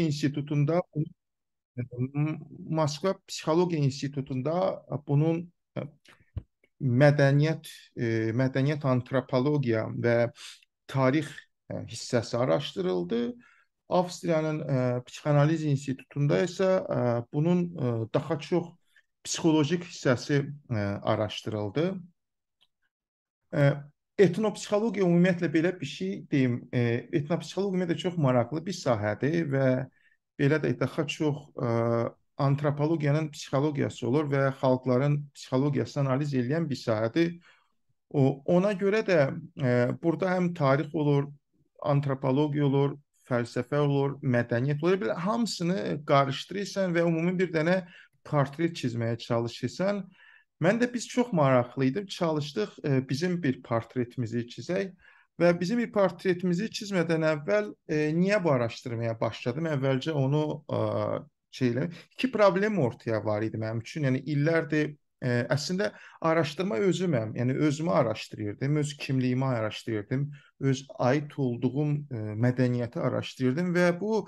İnstitutunda Moskva Psixologiya İnstitutunda bunun e, mədəniyyət, e, mədəniyyət antropologiya və tarix e, hissəsi araşdırıldı. Avstriyanın psixanaliz institutunda isə bunun daha çox psixoloji hissəsi araşdırıldı etnopsixologiya ümumiyyətlə belə bir şey deyim, e, etnopsixologiya ümumiyyətlə çox maraqlı bir sahədir və belə də daha çox e, antropologiyanın psixologiyası olur və xalqların psixologiyasını analiz edən bir sahədir. O, ona görə də e, burada həm tarix olur, antropologiya olur, fəlsəfə olur, mədəniyyət olur, belə hamısını qarışdırırsan və ümumi bir dənə portret çizməyə çalışırsan. E, Mən də biz çox maraqlıydı. Çalışdıq e, bizim bir portretimizi çizək və bizim bir portretimizi çizmədən əvvəl e, niyə bu araşdırmaya başladım? Əvvəlcə onu e, şeylə iki problem ortaya var idi mənim üçün. Yəni illərdir Ə, əslində araşdırma özüməm. Yəni özümü araşdırırdım, öz kimliyimi araşdırırdım, öz aid olduğum ə, mədəniyyəti araşdırırdım və bu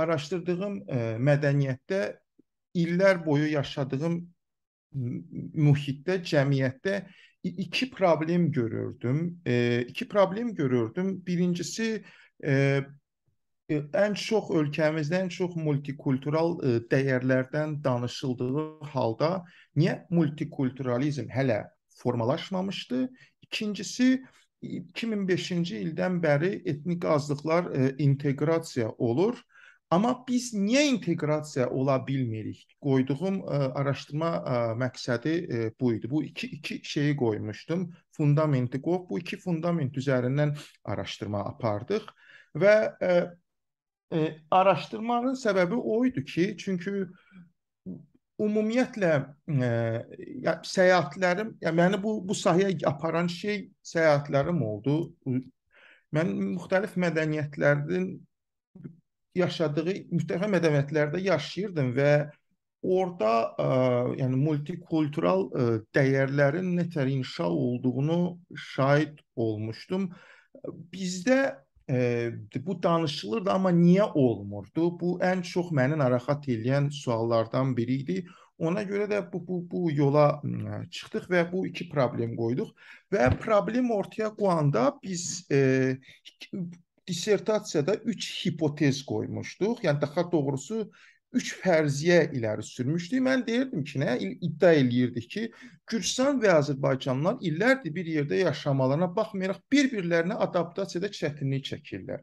araşdırdığım ə, mədəniyyətdə illər boyu yaşadığım mühitdə, cəmiyyətdə iki problem görürdüm. E, iki problem görürdüm. Birincisi e, ən çox ölkəmizdə ən çox multikultural e, dəyərlərdən danışıldığı halda niyə multikulturalizm hələ formalaşmamışdı? İkincisi 2005-ci ildən bəri etnik azlıqlar e, inteqrasiya olur. E, Amma biz niyə inteqrasiya ola bilmirik? Qoyduğum ə, e, araşdırma ə, e, məqsədi ə, e, bu idi. Bu iki iki şeyi qoymuşdum. Fundamenti qoyub bu iki fundament üzərindən araşdırma apardıq və ə, ə, araşdırmanın səbəbi o idi ki, çünki ümumiyyətlə ə, səyahətlərim, ya məni bu bu sahəyə aparan şey səyahətlərim oldu. Mən müxtəlif mədəniyyətlərin yaşadığı müxtəlif mədəniyyətlərdə yaşayırdım və orada ə, e, yəni multikultural ə, e, dəyərlərin nə tər inşa olduğunu şahid olmuşdum. Bizdə ə, e, bu danışılırdı, amma niyə olmurdu? Bu ən çox məni narahat edən suallardan biri idi. Ona görə də bu bu bu yola çıxdıq və bu iki problem qoyduq və problem ortaya qoyanda biz e, dissertasiyada 3 hipotez qoymuşduq. Yəni daha doğrusu 3 fərziyə iləri sürmüşdük. Mən deyirdim ki, nə iddia eləyirdik ki, Gürcüstan və Azərbaycanlar illərdir bir yerdə yaşamalarına baxmayaraq bir-birlərinə adaptasiyada çətinlik çəkirlər.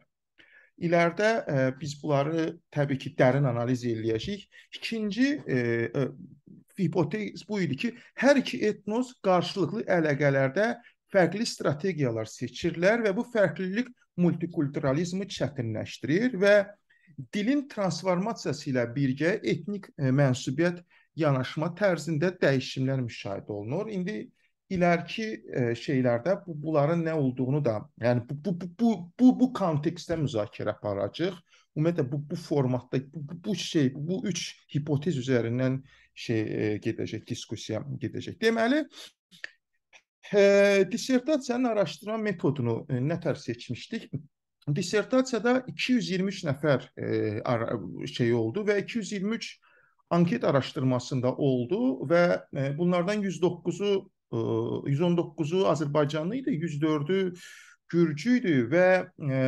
İlərdə ə, e, biz bunları təbii ki, dərin analiz eləyəcəyik. İkinci ə, e, ə, e, hipotez bu idi ki, hər iki etnos qarşılıqlı əlaqələrdə fərqli strategiyalar seçirlər və bu fərqlilik multikulturalizmi çətinləşdirir və dilin transformasiyası ilə birgə etnik e, mənsubiyyət yanaşma tərzində dəyişimlər müşahidə olunur. İndi iləriki e, şeylərdə bu, bunların nə olduğunu da, yəni bu bu bu bu bu, bu kontekstdə müzakirə aparacağıq. Ümumiyyətlə bu bu formatda bu, bu şey bu üç hipotez üzərindən şey e, gedəcək, diskussiya gedəcək. Deməli, E, hə, dissertasiyanın araşdırma metodunu e, nətər seçmişdik? Dissertasiyada 223 nəfər e, ara, şey oldu və 223 anket araşdırmasında oldu və e, bunlardan 109-u e, 119-u Azərbaycanlı idi, 104-ü Gürcü idi və e,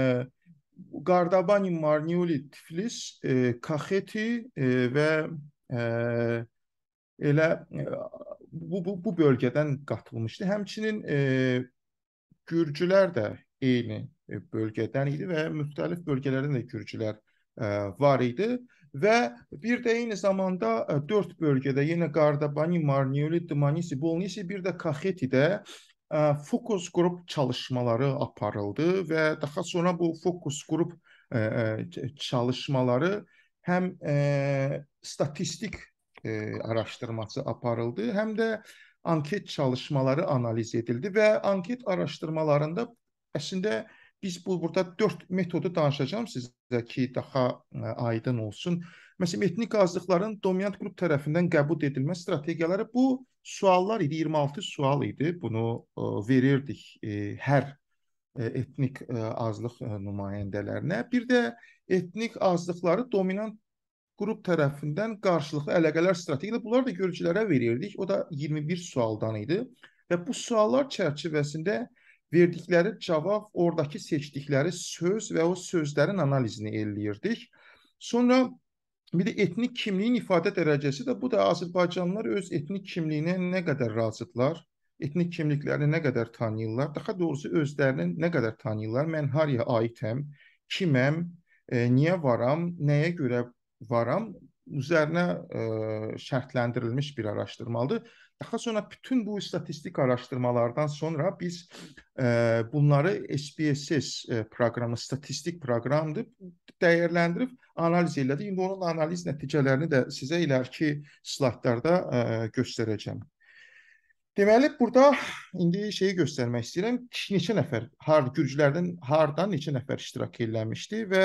Qardabani, Marniuli, Tiflis, e, Kaxeti e, və e, elə e, bu, bu, bu bölgədən qatılmışdı. Həmçinin e, Gürcülər də eyni bölgədən idi və müxtəlif bölgələrdən də Gürcülər e, var idi və bir də eyni zamanda e, dörd bölgədə yenə Qardabani, Marniuli, Dmanisi, Bolnisi, bir də Kaxetidə e, fokus qrup çalışmaları aparıldı və daha sonra bu fokus qrup e, e çalışmaları həm e, statistik e, araşdırması aparıldı, həm də anket çalışmaları analiz edildi və anket araşdırmalarında əslində biz bu burada 4 metodu danışacağam sizə ki, daha ə, e, aydın olsun. Məsələn, etnik azlıqların dominant qrup tərəfindən qəbul edilmə strategiyaları bu suallar idi, 26 sual idi. Bunu ə, e, verirdik ə, e, hər etnik azlıq nümayəndələrinə. Bir də etnik azlıqları dominant qrup tərəfindən qarşılıqlı əlaqələr strategiyası bunlar da görücülərə verirdik. O da 21 sualdan idi və bu suallar çərçivəsində verdikləri cavab oradakı seçdikləri söz və o sözlərin analizini eləyirdik. Sonra bir də etnik kimliyin ifadə dərəcəsi də bu da Azərbaycanlılar öz etnik kimliyinə nə qədər razıdırlar, etnik kimliklərini nə qədər tanıyırlar, daha doğrusu özlərini nə qədər tanıyırlar, mən hariyə aidəm, kiməm, e, niyə varam, nəyə görə varam üzərinə ə, e, şərtləndirilmiş bir araşdırmadır. Daha sonra bütün bu statistik araşdırmalardan sonra biz ə, e, bunları SPSS ə, e, proqramı, statistik proqramdır, dəyərləndirib analiz elədik. İndi onun analiz nəticələrini də sizə iləriki slaytlarda ə, göstərəcəm. Deməli, burada indi şeyi göstərmək istəyirəm. Neçə nəfər, har gürcülərdən hardan neçə nəfər iştirak eləmişdi və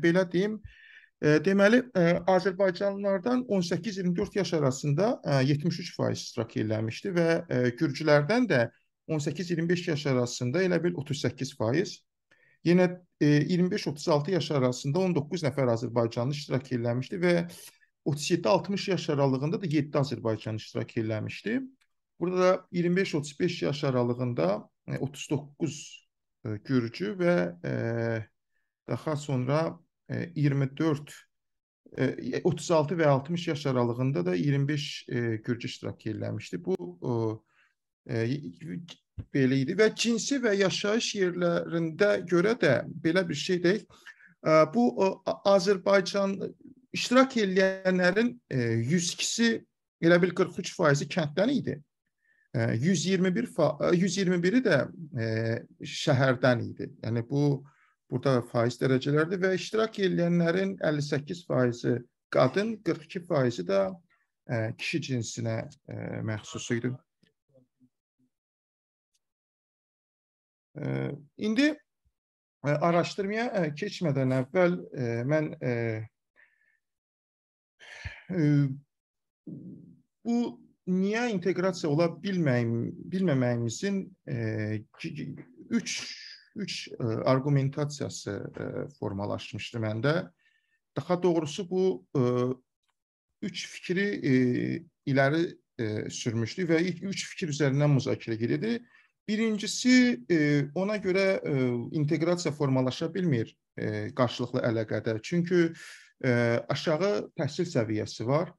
belə deyim, ə, Deməli, e, Azərbaycanlılardan 18-24 yaş arasında 73% e, iştirak eləmişdi və e, gürcülərdən də 18-25 yaş arasında elə bil 38%, yenə 25-36 yaş arasında 19 nəfər Azərbaycanlı iştirak eləmişdi və 37-60 yaş aralığında da 7 Azərbaycanlı iştirak eləmişdi. Burada da 25-35 yaş aralığında 39 gürcü və daha sonra 24 e, 36 e, və 60 yaş aralığında da 25 e, gürcü iştirak eləmişdi. Bu belə idi və cinsi və yaşayış yerlərində görə də belə bir şey deyil. Bu Azərbaycan iştirak edənlərin 102-si elə bil 43%-i kənddən idi. 121 121-i də şəhərdən idi. Yəni bu burada faiz dərəcələrdir və iştirak edənlərin 58 faizi qadın, 42 faizi də ə, e, kişi cinsinə ə, e, məxsus idi. Ə, e, indi ə, araşdırmaya ə, keçmədən əvvəl ə, mən ə, ə, bu niyə inteqrasiya ola bilməyim, bilməməyimizin 3 üç ə, e, argumentasiyası ə, e, formalaşmışdı məndə. Daha doğrusu bu ə, e, üç fikri ə, iləri ə, sürmüşdü və ilk üç fikir üzərindən müzakirə gedirdi. Birincisi ə, ona görə ə, inteqrasiya formalaşa bilmir ə, qarşılıqlı əlaqədə. Çünki ə, aşağı təhsil səviyyəsi var.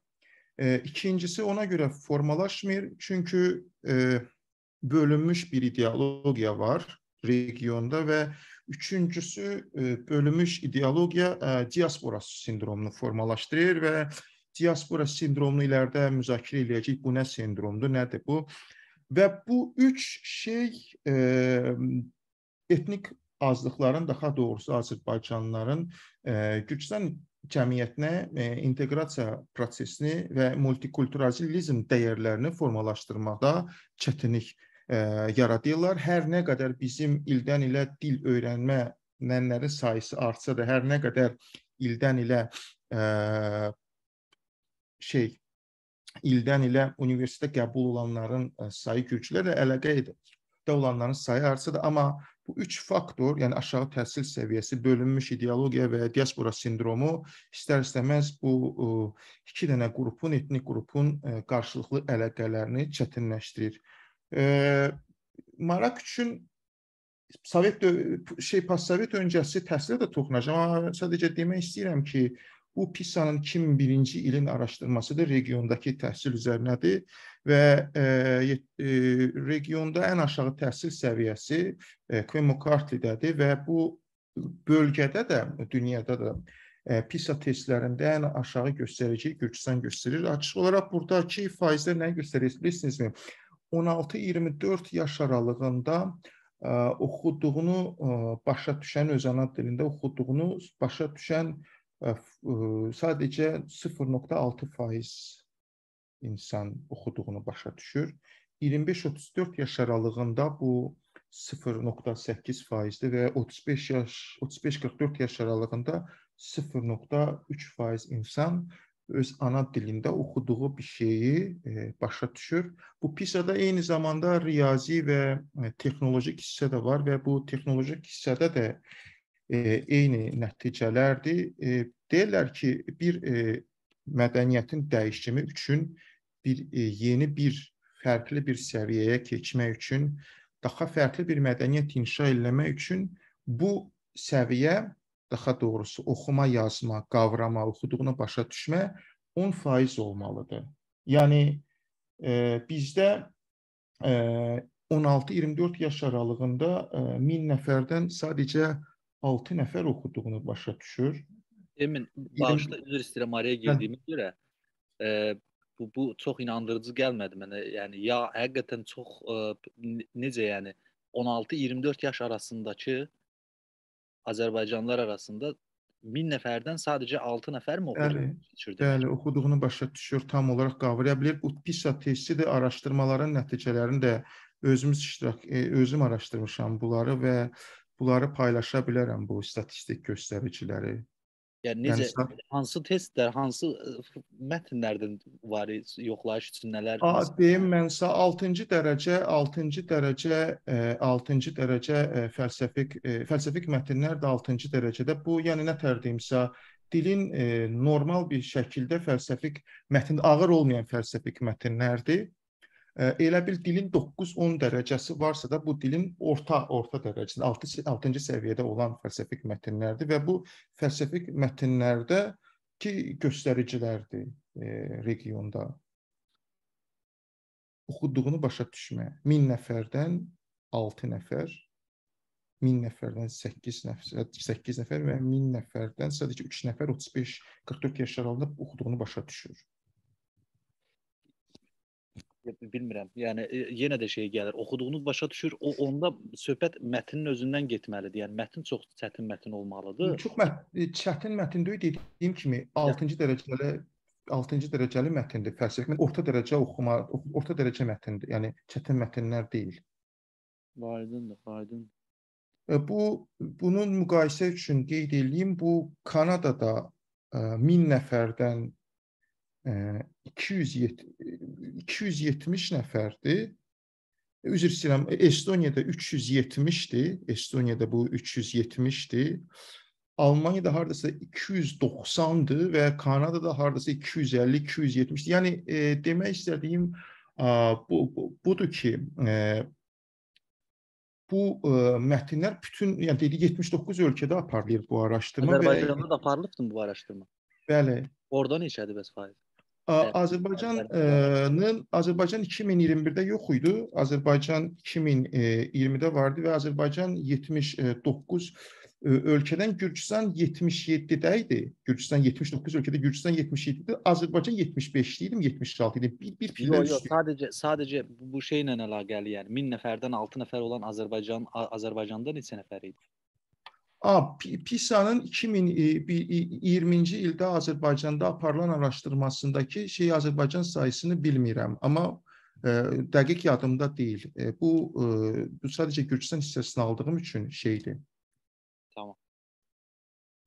E, ikincisi ona göre formalaşmıyor çünkü e, bölünmüş bir ideolojiya var regionda və üçüncüsü e, bölünmüş ideologiya e, diaspora sindromunu formalaşdırır və diaspora sindromunu ilərdə müzakirə eləyəcəyik. Bu nə sindromdur, nədir bu? Və bu üç şey e, etnik azlıqların, daha doğrusu Azərbaycanlıların gücdən cəmiyyətinə inteqrasiya prosesini və multikulturalizm dəyərlərini formalaşdırmaqda çətinlik E, yaradırlar. Hər nə qədər bizim ildən ilə dil öyrənmənlərin sayısı artsa da, hər nə qədər ildən ilə ə, e, şey ildən ilə universitetə qəbul olanların e, sayı güclərlə əlaqə edir. Də olanların sayı artsa da, amma bu üç faktor, yəni aşağı təhsil səviyyəsi, bölünmüş ideologiya və diaspora sindromu istər-istəməz bu iki dənə qrupun, etnik qrupun qarşılıqlı əlaqələrini çətinləşdirir. E, maraq üçün Sovet şey postsovet öncəsi təhsilə də toxunacam, amma sadəcə demək istəyirəm ki, bu PISA-nın 2001-ci ilin araşdırması da regiondakı təhsil üzərinədir və e, e, regionda ən aşağı təhsil səviyyəsi e, Kvemokartlidədir və bu bölgədə də, dünyada da e, PISA testlərində ən aşağı göstərici Gürcüstan göstərir. Açıq olaraq burdakı faizlər nə göstərir? Bilirsinizmi? 16-24 yaş aralığında ə, e, oxuduğunu ə, e, başa düşən öz ana dilində oxuduğunu başa düşən ə, e, sadəcə 0.6% insan oxuduğunu başa düşür. 25-34 yaş aralığında bu 0.8%-dir və 35 yaş 35-44 yaş aralığında 0.3% insan öz ana dilində oxuduğu bir şeyi e, başa düşür. Bu PISA-da eyni zamanda riyazi və e, texnologik hissə də var və bu texnologik hissədə də e, eyni nəticələrdir. E, deyirlər ki, bir e, mədəniyyətin dəyişimi üçün bir e, yeni bir fərqli bir səviyyəyə keçmək üçün, daha fərqli bir mədəniyyət inşa etmək üçün bu səviyyə daha doğrusu oxuma, yazma, qavrama, oxuduğunu başa düşmə 10% olmalıdır. Yəni e, bizdə e, 16-24 yaş aralığında e, 1000 nəfərdən sadəcə 6 nəfər oxuduğunu başa düşür. Emin, bağışla 20... üzr istəyirəm araya girdiyimə görə. E, bu bu çox inandırıcı gəlmədi mənə. Yəni ya həqiqətən çox e, necə yəni 16-24 yaş arasındakı Azərbaycanlılar arasında 1000 nəfərdən sadəcə 6 nəfər mi oxuyur? Bəli, bəli, oxuduğunu başa düşür, tam olaraq qavraya bilir. Bu PISA testi də araşdırmaların nəticələrini də özümüz iştirak e, özüm araşdırmışam bunları və bunları paylaşa bilərəm bu statistik göstəriciləri. Yəni necə yəni, hansı testlər, hansı e, mətnlərdən varis yoxlayış üçün nələr? A, deyim mən sizə 6-cı dərəcə, 6-cı dərəcə, 6-cı e, dərəcə e, fəlsəfik fəlsəfik mətnlər də 6-cı dərəcədə. Bu yəni nə tərdimsə dilin normal bir şəkildə fəlsəfik mətn ağır olmayan fəlsəfik mətnlərdir Elə bir dilin 9-10 dərəcəsi varsa da bu dilin orta orta dərəcəsində 6 6-cı səviyyədə olan fəlsəfi mətnlərdir və bu fəlsəfi mətnlərdə ki göstəricilərdir e, regionda oxuduğunu başa düşmə. 1000 nəfərdən 6 nəfər 1000 nəfərdən 8 nəfər 8 nəfər və 1000 nəfərdən sadəcə 3 nəfər 35 44 yaş aralığında oxuduğunu başa düşür bilmirəm. Yəni e, yenə də şey gəlir. Oxuduğunuz başa düşür. O onda söhbət mətnin özündən getməlidir. Yəni mətn çox çətin mətn olmalıdır. Çox mətn e, çətin mətn deyil dediyim kimi 6-cı dərəcəli 6-cı dərəcəli mətndir fəlsəfə. Orta dərəcə oxuma, orta dərəcə mətndir. Yəni çətin mətnlər deyil. Aydındır, aydın. E, bu bunun müqayisə üçün qeyd edeyim, bu Kanadada 1000 nəfərdən 270 e, nəfərdir. E, üzr istəyirəm, e, Estoniyada 370-dir. Estoniyada bu 370-dir. Almaniyada hardasa 290-dır və Kanadada hardasa 250-270-dir. Yəni e, demək istədiyim e, bu, bu budur ki, e, bu e, mətnlər bütün, yəni dedi 79 ölkədə aparılır bu araşdırma. Azərbaycanda və, da aparılıbdı bu araşdırma? Bəli. Orda neçədir bəs faiz? Azərbaycanın Azərbaycan 2021-də yox idi. Azərbaycan 2020-də vardı və Azərbaycan 79 ölkədən Gürcüstan 77-də idi. Gürcüstan 79 ölkədə Gürcüstan 77-də, Azərbaycan 75-də idi, 76 idi. Bir bir pillə. Yox, yox, sadəcə sadəcə bu şeylə əlaqəli, yəni 1000 nəfərdən 6 nəfər olan Azərbaycan Azərbaycanda neçə nəfər idi? A, PISA-nın 2020-ci e, ildə Azərbaycanda aparılan araşdırmasındakı şey Azərbaycan sayısını bilmirəm, amma ə, e, dəqiq yadımda deyil. Ə, e, bu ə, sadəcə Gürcüstan hissəsini aldığım üçün şeydir. Tamam.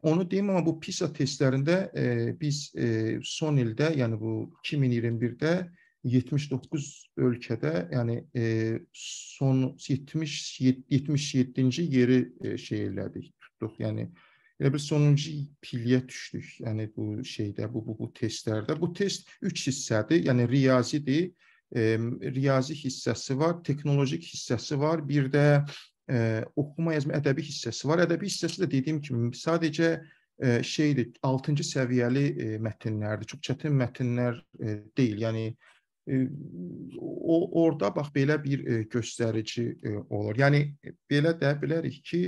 Onu deyim, amma bu PISA testlərində e, biz e, son ildə, yəni bu 2021-də 79 ölkədə, yəni e, son 70 77-ci yeri e, şey elədik tutduq. Yəni elə bir sonuncu piliyə düşdük. Yəni bu şeydə, bu bu, bu testlərdə. Bu test 3 hissədir. Yəni riyazidir. E, riyazi hissəsi var, texnologik hissəsi var, bir də e, oxuma yazma ədəbi hissəsi var. Ədəbi hissəsi də dediyim kimi sadəcə e, şeydir, 6-cı səviyyəli e, mətnlərdir. Çox çətin mətnlər e, deyil. Yəni e, o orada bax belə bir e, göstərici e, olur. Yəni belə deyə bilərik ki,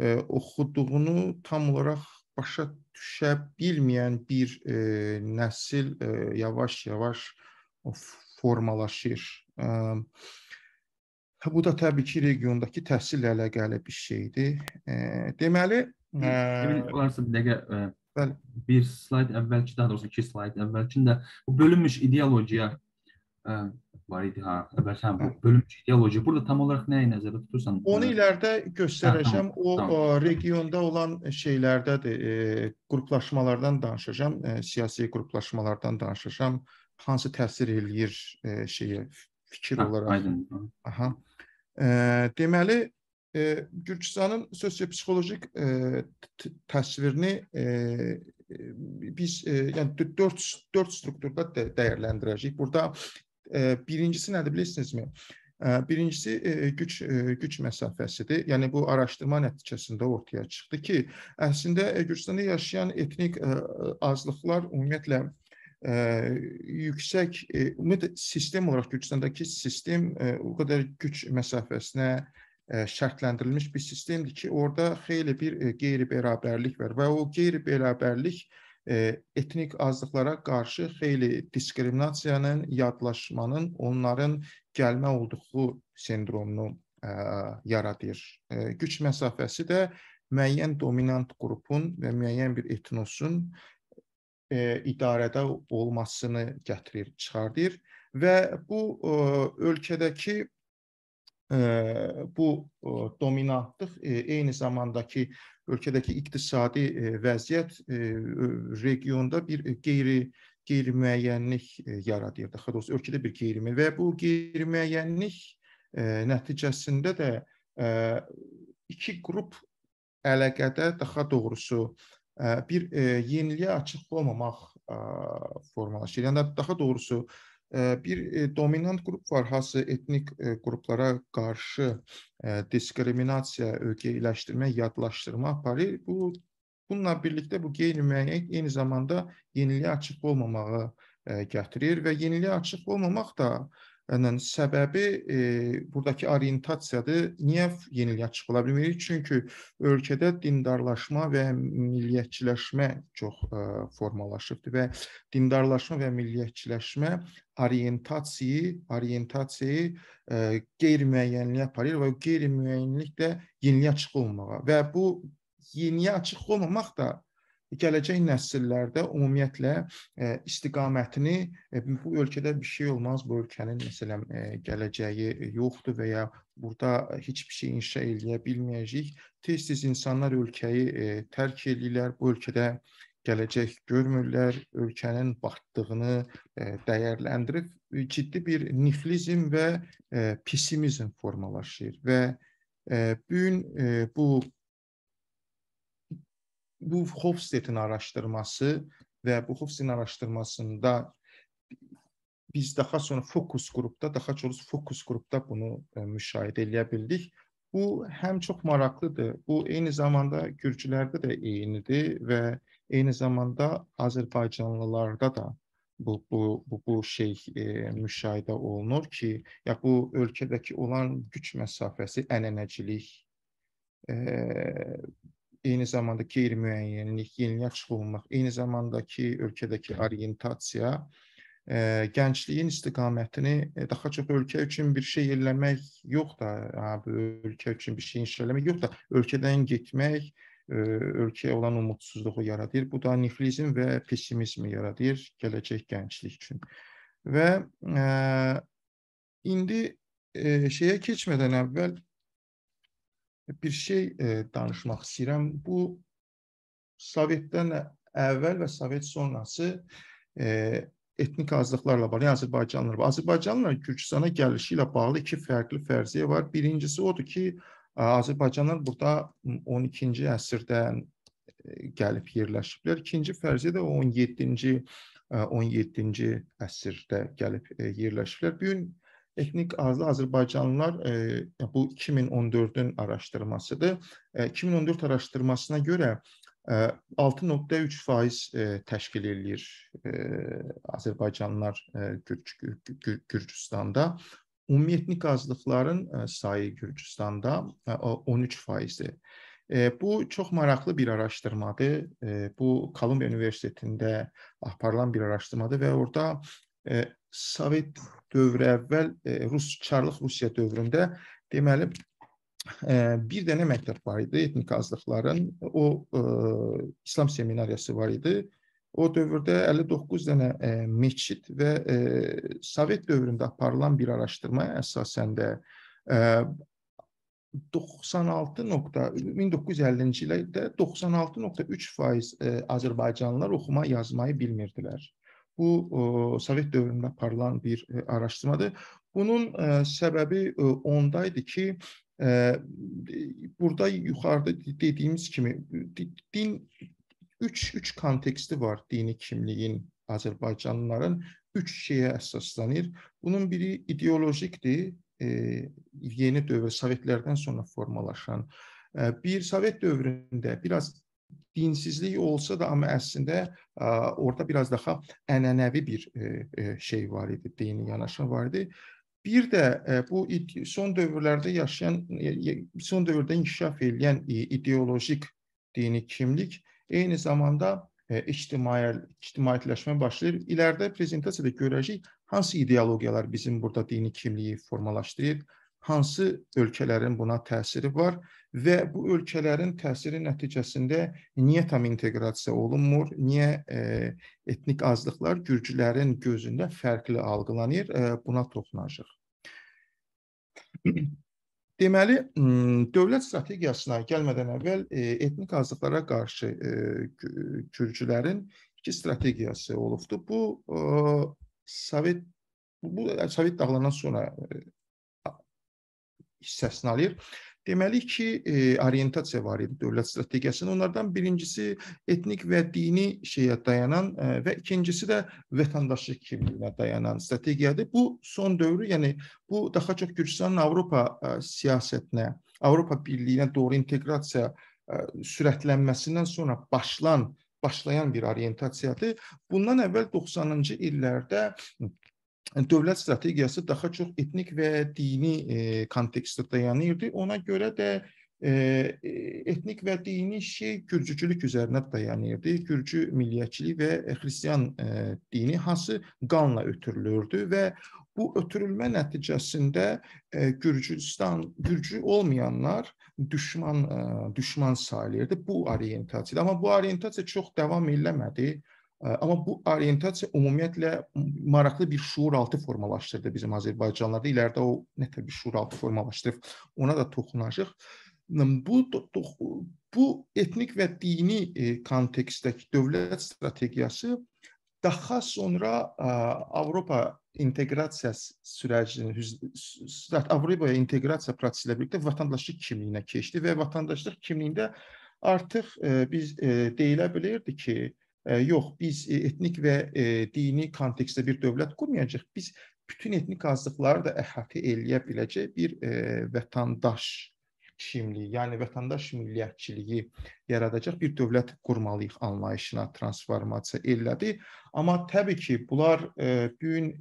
e, oxuduğunu tam olaraq başa düşə bilməyən bir e, nəsil e, yavaş-yavaş formalaşır. E, bu da təbii ki, regiondakı təhsillə əlaqəli bir şeydir. E, deməli, e, olarsa bir dəqiqə e, bəli. bir slayd əvvəlki, daha doğrusu iki slayd əvvəlkində bu bölünmüş ideologiya ə, var idi ha. Əvvəlsən bu bölümcü ideoloji burada tam olaraq nəyi nəzərdə tutursan? Onu ilərdə göstərəcəm. Hə, tamam, o, tamam. o regionda olan şeylərdədir. E, qruplaşmalardan danışacağam, e, siyasi qruplaşmalardan danışacağam. Hansı təsir eləyir e, şeyə fikir hə, olaraq. Aydın. Aha. E, deməli e, Gürcüstanın sosiyopsixolojik e, təsvirini e, biz e, yəni 4 4 strukturda də dəyərləndirəcəyik. Burada E, birincisi nədir bilirsinizmi? E, birincisi e, güc güc məsafəsidir. Yəni bu araşdırma nəticəsində ortaya çıxdı ki, əslində Gürcüstanda yaşayan etnik azlıqlar ümumiyyətlə ə, yüksək ə, ümumiyyətlə sistem olaraq Gürcüstandakı sistem ə, o qədər güc məsafəsinə ə, şərtləndirilmiş bir sistemdir ki, orada xeyli bir qeyri-bərabərlik var və o qeyri-bərabərlik ə, etnik azlıqlara qarşı xeyli diskriminasiyanın, yadlaşmanın, onların gəlmə olduğu sindromunu ə, yaradır. Ə, güc məsafəsi də müəyyən dominant qrupun və müəyyən bir etnosun ə, idarədə olmasını gətirir, çıxardır və bu ə, ölkədəki ə, bu ə, dominantlıq ə, eyni zamandakı ölkədəki iqtisadi e, vəziyyət e, regionda bir e, qeyri qeyri-müəyyənlik yaradır. Daha doğrusu ölkədə bir qeyri-müəyyən və bu qeyri-müəyyənlik nəticəsində də iki qrup əlaqədə daha doğrusu bir yeniliyə açıq olmamaq formalaşır. Yəni daha doğrusu bir e, dominant grup var hansı etnik qruplara e, qarşı e, diskriminasiya, ögeyləşdirmə, yadlaşdırma aparır. Bu bununla birlikdə bu qeyri-müəyyən eyni zamanda yeniliyə açıq olmamağı gətirir və yeniliyə açıq olmamaq da Yəni, səbəbi e, buradakı orientasiyadır. Niyə yeniliyə çıxıla bilmirik? Çünki ölkədə dindarlaşma və milliyyətçiləşmə çox e, formalaşıbdır və dindarlaşma və milliyyətçiləşmə orientasiyayı, orientasiyayı e, qeyri-müəyyənliyə aparır və qeyri-müəyyənlik də yeniliyə açıq olmağa və bu yeniyə açıq olmamaq da gələcək nəsillərdə ümumiyyətlə e, istiqamətini e, bu ölkədə bir şey olmaz, bu ölkənin məsələn e, gələcəyi yoxdur və ya burada heç bir şey inşa eləyə bilməyəcəyik. Tez-tez insanlar ölkəyi tərk edirlər, bu ölkədə gələcək görmürlər, ölkənin batdığını dəyərləndirib ciddi bir niflizm və pessimizm formalaşır və bu gün bu bu Hofstedetin araşdırması və bu Hofstedetin araşdırmasında biz daha sonra fokus qrupda, daha çox fokus qrupda bunu e, müşahidə edə bildik. Bu həm çox maraqlıdır. Bu eyni zamanda gürcülərdə də eynidir və eyni zamanda Azərbaycanlılarda da bu bu bu, bu şey e, müşahidə olunur ki, ya bu ölkədəki olan güc məsafəsi ənənəcilik e, eyni zamanda qeyri-müəyyənlik, yeniliyə açıq olmaq, eyni zamandakı ölkədəki orientasiya ə, e, gəncliyin istiqamətini e, daha çox ölkə üçün bir şey eləmək yox da, abi, ölkə üçün bir şey inşa eləmək yox da, ölkədən getmək ə, e, ölkəyə olan umudsuzluğu yaradır. Bu da nihilizm və pessimizmi yaradır gələcək gənclik üçün. Və ə, indi ə, şeyə keçmədən əvvəl bir şey e, danışmaq istəyirəm. Bu Sovetdən əvvəl və Sovet sonrası e, etnik azlıqlarla bağlı, yəni Azərbaycanlılar var. Azərbaycanlılar Gürcüstana gəlişi ilə bağlı iki fərqli fərziyə var. Birincisi odur ki, Azərbaycanlılar burada 12-ci əsrdən gəlib yerləşiblər. İkinci fərziyə də 17-ci 17-ci əsrdə gəlib yerləşiblər. Bu gün etnik azlı Azərbaycanlılar e, bu 2014-ün araşdırmasıdır. E, 2014 araşdırmasına görə 6.3% e, e, təşkil eləyir e, Azərbaycanlılar Gürcüstanda. Ümumi etnik azlıqların sayı Gürcüstanda 13%-dir. Bu çox maraqlı bir araşdırmadır. Bu Kolumbiya Universitetində aparılan bir araşdırmadır və orada e, Sovet dövrü əvvəl e, Rus Çarlıq Rusiya dövründə deməli e, bir dənə məktəb var idi etnik azlıqların. O e, İslam seminariyası var idi. O dövrdə 59 dənə e, məscid və e, Sovet dövründə aparılan bir araşdırma əsasən də e, 96 nöqtə 1950-ci ildə 96.3% e, Azərbaycanlılar oxuma yazmayı bilmirdilər. Bu e, Sovet dövründə aparılan bir e, araşdırmadır. Bunun e, səbəbi ondaydı ki, burada yuxarıda dediyimiz kimi din 3 3 konteksti var dini kimliyin Azərbaycanlıların 3 şeyə əsaslanır. Bunun biri ideolojikdir, yeni dövr Sovetlərdən sonra formalaşan bir Sovet dövründə biraz dinsizlik olsa da, amma əslində ə, orada biraz daha ənənəvi bir ə, e, e, şey var idi, dini yanaşma var idi. Bir də ə, e, bu son dövrlərdə yaşayan, son dövrdə inkişaf edən ideolojik dini kimlik eyni zamanda ictimai ictimailəşmə başlayır. İlərdə prezentasiyada görəcəyik hansı ideologiyalar bizim burada dini kimliyi formalaşdırır hansı ölkələrin buna təsiri var və bu ölkələrin təsiri nəticəsində niyə tam inteqrasiya olunmur, niyə e, etnik azlıqlar gürcülərin gözündə fərqli algılanır, e, buna toxunacağıq. Deməli, dövlət strategiyasına gəlmədən əvvəl e, etnik azlıqlara qarşı e, gürcülərin iki strategiyası olubdu. Bu e, Sovet bu Sovet dağılandan sonra hissəsini alır. Deməli ki, e, orientasiya var idi dövlət strategiyasının. Onlardan birincisi etnik və dini şeyə dayanan e, və ikincisi də vətəndaşlıq kimliyinə dayanan strategiyadır. Bu son dövrü, yəni bu daha çox Gürcüstanın Avropa e, siyasətinə, Avropa Birliyinə doğru inteqrasiya e, sürətlənməsindən sonra başlan başlayan bir orientasiyadır. Bundan əvvəl 90-cı illərdə dövlət strategiyası daha çox etnik və dini e, kontekstdə dayanırdı. Ona görə də e, e etnik və dini şey gürcüçülük üzərinə dayanırdı. Gürcü milliyyətçiliyi və xristian e, dini hansı qanla ötürülürdü və bu ötürülmə nəticəsində e, Gürcüstan gürcü olmayanlar düşman e, düşman sayılırdı bu orientasiyada. Amma bu orientasiya çox davam eləmədi. E, Amma bu orientasiya ümumiyyətlə maraqlı bir şuuraltı formalaşdırdı bizim Azərbaycanlarda. İlərdə o nə tər bir şuuraltı formalaşdırıb, ona da toxunacağıq. Bu bu etnik və dini e, kontekstdəki dövlət strategiyası daha sonra e, Avropa inteqrasiya sürecinin Avrupa'ya inteqrasiya prosesi ilə birlikdə vətəndaşlıq kimliyinə keçdi və vətəndaşlıq kimliyində artıq e, biz deyilə bilirdi ki, yox, biz e, etnik və e, dini kontekstdə bir dövlət qurmayacağıq. Biz bütün etnik azlıqları da əhatə eləyə biləcək bir e, vətəndaş kimliyi, yəni vətəndaş milliyyətçiliyi yaradacaq bir dövlət qurmalıyıq anlayışına transformasiya elədi. Amma təbii ki, bunlar bu gün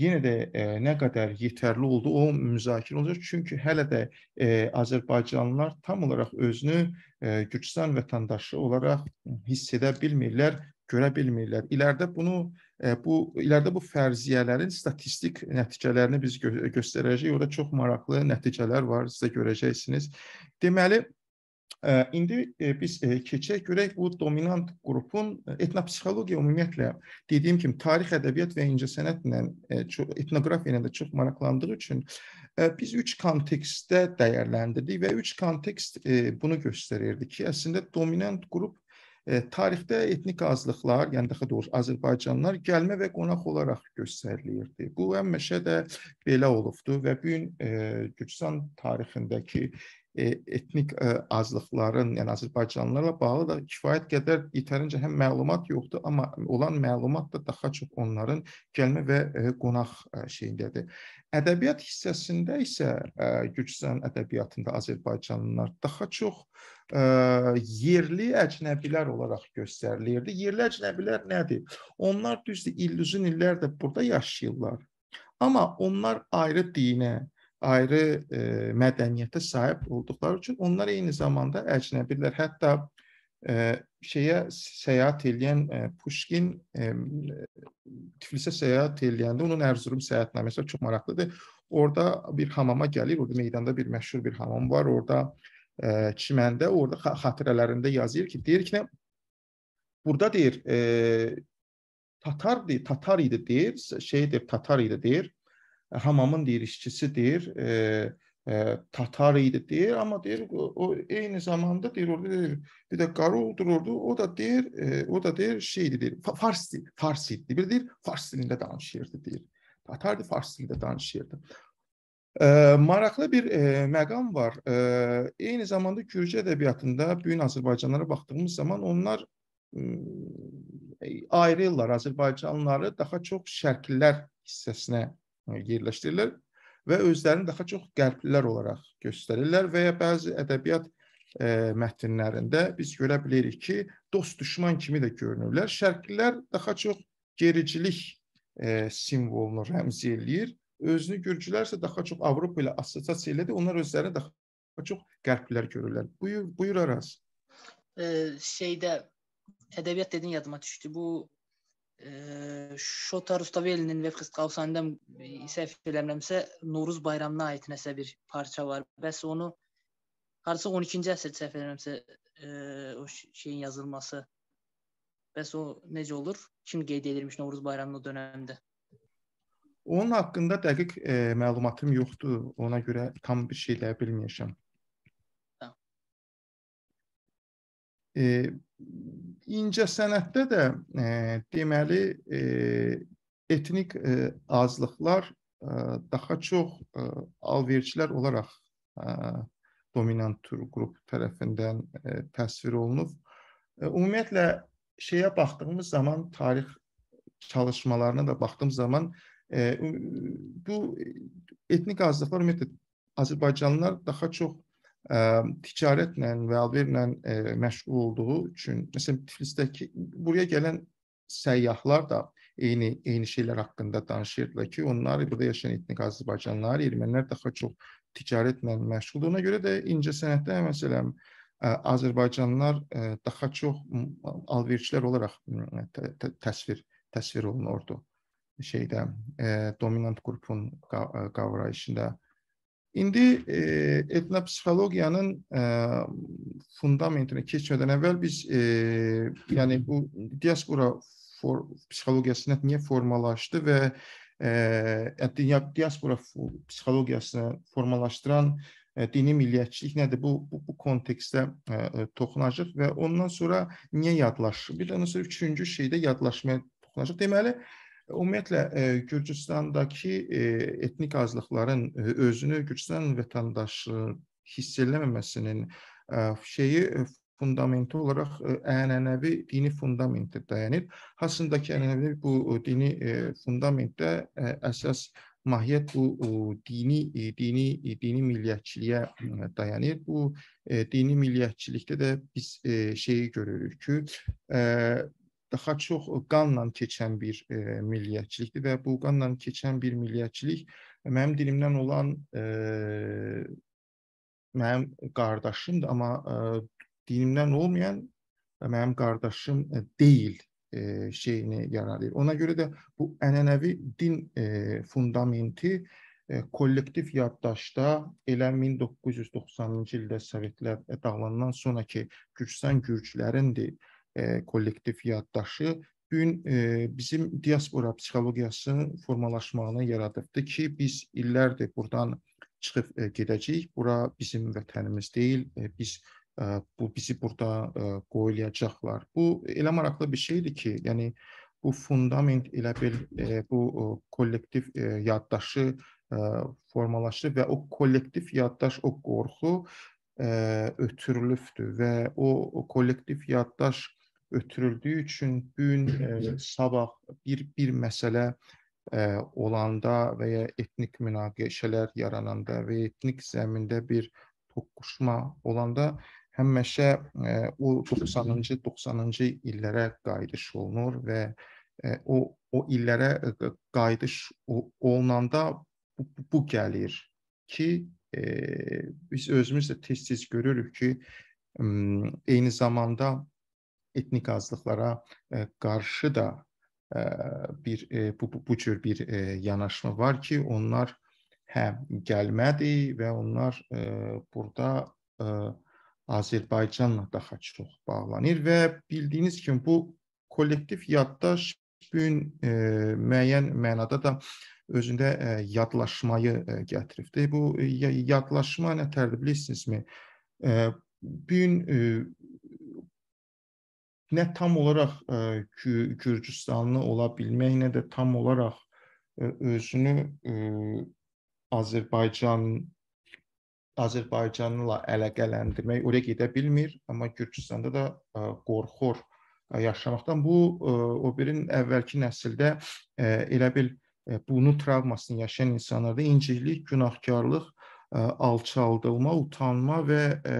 yenə də e, nə qədər yetərli oldu o müzakirə olacaq. Çünki hələ də e, Azərbaycanlılar tam olaraq özünü e, Gürcüstan vətəndaşı olaraq hiss edə bilmirlər, görə bilmirlər. İlərdə bunu e, bu ilərdə bu fərziyyələrin statistik nəticələrini biz gö göstərəcəyik. Orada çox maraqlı nəticələr var, siz də görəcəksiniz. Deməli, İndi e, biz e, keçək görək bu dominant qrupun e, etnopsixologiya ümumiyyətlə dediyim kimi tarix, ədəbiyyat və incəsənətlə etnoqrafiya ilə də çox maraqlandığı üçün biz üç kontekstdə dəyərləndirdik və üç kontekst bunu göstərirdi ki, əslində dominant qrup tarixdə etnik azlıqlar, yəni daha doğrusu Azərbaycanlılar gəlmə və qonaq olaraq göstərilirdi. Bu həmişə də belə olubdu və bu gün Gürcüstan tarixindəki E, etnik e, azlıqların, yəni azərbaycanlılarla bağlı da kifayət qədər yetərincə həm məlumat yoxdur, amma olan məlumat da daha çox onların gəlmə və e, qonaq şeyindədir. Ədəbiyyat hissəsində isə Gürcüstan ədəbiyyatında azərbaycanlılar daha çox ə, yerli əcnəbilər olaraq göstərilirdi. Yerli əcnəbilər nədir? Onlar düzdür, illüzün illər də burada yaşayırlar. Amma onlar ayrı dinə, ayrı e, mədəniyyətə sahib olduqları üçün onlar eyni zamanda əcnəbilər. Hətta e, şeyə səyahət edən e, Pushkin e, Tiflisə səyahət edəndə onun Ərzurum səyahətnaməsi çox maraqlıdır. Orda bir hamama gəlir, orada meydanda bir məşhur bir hamam var. Orda e, çiməndə, orada xatirələrində yazır ki, deyir ki, burada deyir, e, Tatar deyir, Tatar idi deyir, şeydir, Tatar idi deyir hamamın deyir işçisi deyir e, e, Tatar idi deyir amma deyir o, o eyni zamanda deyir orada deyir bir də qarı öldürürdü o da deyir e, o da deyir şeydi deyir Fars Fars idi bir deyir Fars dilində danışırdı deyir Tatardı Fars dilində danışırdı. E, maraqlı bir e, məqam var. E, eyni zamanda Gürcü ədəbiyyatında bu gün Azərbaycanlara baxdığımız zaman onlar ayrılırlar. Azərbaycanlıları daha çox şərqlilər hissəsinə E, yerləşdirirlər və özlərini daha çox qəlblilər olaraq göstərirlər və ya bəzi ədəbiyyat e, mətnlərində biz görə bilərik ki, dost-düşman kimi də görünürlər. Şərqlilər daha çox gericilik e, simvolunu rəmz eləyir. Özünü gürcülər isə daha çox Avropa ilə assosiasiya elədi. Onlar özlərini daha çox qərblilər görürlər. Buyur, buyur Araz. E, şeydə ədəbiyyat dedin yadıma düşdü. Bu Şota Rustavelinin və Fıst Qavsandan səhv eləmirəmsə Noruz bayramına aid nəsə bir parça var. Bəs onu harca 12-ci əsr səhv eləmirəmsə o şeyin yazılması. Bəs o necə olur? Kim qeyd edilmiş Novruz bayramının o dövründə? Onun haqqında dəqiq e, məlumatım yoxdur. Ona görə tam bir şey deyə bilməyəcəm. E, incə sənətdə də e, deməli e, etnik e, azlıqlar e, daha çox e, alverçilər olaraq e, dominant tür qrup tərəfindən e, təsvir olunub. E, ümumiyyətlə şeyə baxdığımız zaman tarix çalışmalarına da baxdığım zaman e, bu e, etnik azlıqlar ümumiyyətlə Azərbaycanlılar daha çox ə, ticarətlə və alverlə ə, məşğul olduğu üçün məsələn Tiflisdəki buraya gələn səyyahlar da eyni eyni şeylər haqqında danışırdılar ki, onlar burada yaşayan etnik Azərbaycanlılar, ermənilər daha çox ticarətlə məşğuldur. Ona görə də incəsənətdə məsələn ə, Azərbaycanlılar ə, daha çox alverçilər olaraq təsvir təsvir olunurdu şeydə ə, dominant qrupun qavrayışında. Qav İndi e, etnopsixologiyanın e, fundamentinə keçmədən əvvəl biz e, yəni bu diaspora for, psixologiyasına niyə formalaşdı və e, yəni dünya diaspora psixologiyasını formalaşdıran e, dini milliyyətçilik nədir? Bu bu, bu kontekstdə e, e toxunacaq və ondan sonra niyə yadlaş? Bir də ondan sonra üçüncü şeydə yadlaşmaya toxunacaq. Deməli, e, Ümumiyyətlə e, Gürcüstandakı e, etnik azlıqların e, özünü Gürcüstan vətəndaşı hiss eləməməsinin şeyi fundamenti olaraq ənənəvi dini fundamentə dayanır. Hansındakı ənənəvi bu dini fundamentdə əsas mahiyyət bu dini dini dini milliyyətçiliyə dayanır. Bu dini milliyyətçilikdə də biz şeyi görürük ki, daha çox qanla keçən bir e, milliyyətçilikdir və bu qanla keçən bir milliyyətçilik mənim e, dilimdən olan e, mənim qardaşımdır, amma e, dinimdən olmayan mənim e, qardaşım e, deyil e, şeyini yaradır. Ona görə də bu ənənəvi din e, fundamenti e, kollektiv yaddaşda elə 1990-cı ildə Sovetlər dağılandan sonrakı Gürcüstan gürcülərindi E, kollektiv yaddaşı gün e, bizim diaspora psixologiyasının formalaşmağını yaradıbdır ki, biz illərdir buradan çıxıb e, gedəcəyik. Bura bizim vətənimiz deyil. Biz bu bizi burada qoyulacaqlar. Bu elə maraqlı bir şeydir ki, yəni bu fundament elə bil bu kollektiv yaddaşı formalaşır və o kollektiv yaddaş, o qorxu ötürülübdür və o kollektiv yaddaş ötürüldüyü üçün gün, ə, e, sabah bir bir məsələ ə, e, olanda və ya etnik münaqişələr yarananda və etnik zəmində bir toqquşma olanda həmişə ə, e, o 90-cı 90-cı illərə qayıdış olunur və ə, o o illərə qayıdış olunanda bu, bu gəlir ki, ə, biz özümüz də tez-tez görürük ki, ə, eyni zamanda etnik azlıqlara e, qarşı da e, bir e, bu, bu cür bir yanaşma var ki, onlar həm gəlmədi və onlar burada Azərbaycanla daha çox bağlanır və bildiyiniz kimi bu kollektiv yaddaş bu gün müəyyən mənada da özündə yadlaşmayı gətiribdi. Bu yadlaşma nə tərtib bilirsinizmi? Bu gün nə tam olaraq Gürcüstanlı e, ola bilmək, nə də tam olaraq e, özünü e, Azərbaycan Azərbaycanla əlaqələndirmək oraya gedə bilmir, amma Gürcüstanda da qorxur yaşamaqdan. Bu o birin əvvəlki nəsildə elə bil bunu travmasını yaşayan insanlarda inciklik, günahkarlıq E, alçaldılma, utanma və e,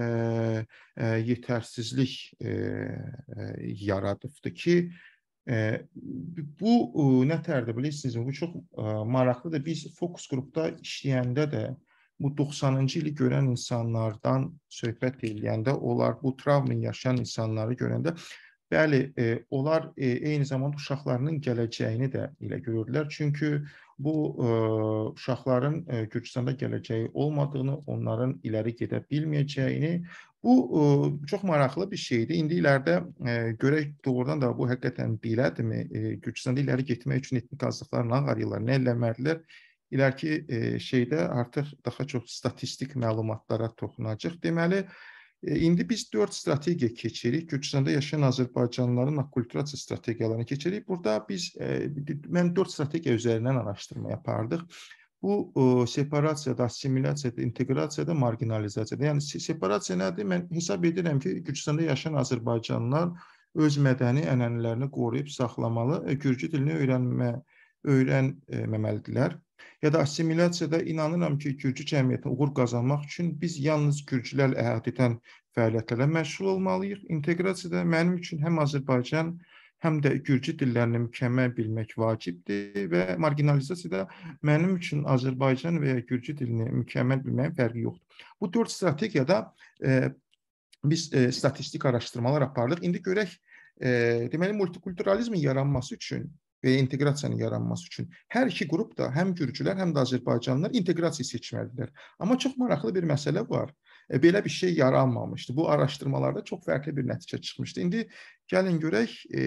e, yetərsizlik yaradıbdı ki, bu nətərdir bilirsinizmi? Bu çox maraqlıdır. Biz fokus qrupda işləyəndə də bu 90-cı ili görən insanlardan söhbət edəndə onlar bu travma yaşayan insanları görəndə bəli, onlar eyni zamanda uşaqlarının gələcəyini də elə görürlər. Çünki bu ə, e, uşaqların ə, e, Gürcüstanda gələcəyi olmadığını, onların iləri gedə bilməyəcəyini bu ə, e, çox maraqlı bir şeydir. İndi ilərdə ə, görək doğrudan da bu həqiqətən belədirmi? Ə, Gürcüstanda iləri getmək üçün etnik azlıqlar nə qarayırlar, nə eləməlidirlər? İlərki ə, şeydə artıq daha çox statistik məlumatlara toxunacaq. Deməli, ə, E, indi biz dörd strategiya keçirik. Gürcüstanda yaşayan azərbaycanlıların akkulturasiya strategiyalarını keçirik. Burada biz e, mən dörd strategiya üzərindən araşdırma yapardıq. Bu separasiyada, assimilasiyada, inteqrasiyada, marginalizasiyada. Yəni separasiya nədir? Mən hesab edirəm ki, Gürcüstanda yaşayan azərbaycanlılar öz mədəni ənənələrini qoruyub saxlamalı, e, gürcü dilini öyrənməyə öyrənməməlidirlər. E, ya da assimilyasiyada inanıram ki, gürcü cəmiyyətinə uğur qazanmaq üçün biz yalnız gürcülərlə əhatə edən fəaliyyətlərlə məşğul olmalıyıq. İnteqrasiyada mənim üçün həm Azərbaycan, həm də gürcü dillərini mükəmməl bilmək vacibdir və marginalizasiyada mənim üçün Azərbaycan və ya gürcü dilini mükəmməl bilməyin fərqi yoxdur. Bu dörd strategiyada e, biz e, statistik araşdırmalar apardıq. İndi görək, e, deməli multikulturalizmin yaranması üçün və inteqrasiyanın yaranması üçün hər iki qrup da həm gürcülər, həm də azərbaycanlılar inteqrasiya seçməlidirlər. Amma çox maraqlı bir məsələ var. E, belə bir şey yaranmamışdı. Bu araşdırmalarda çox fərqli bir nəticə çıxmışdı. İndi gəlin görək, e,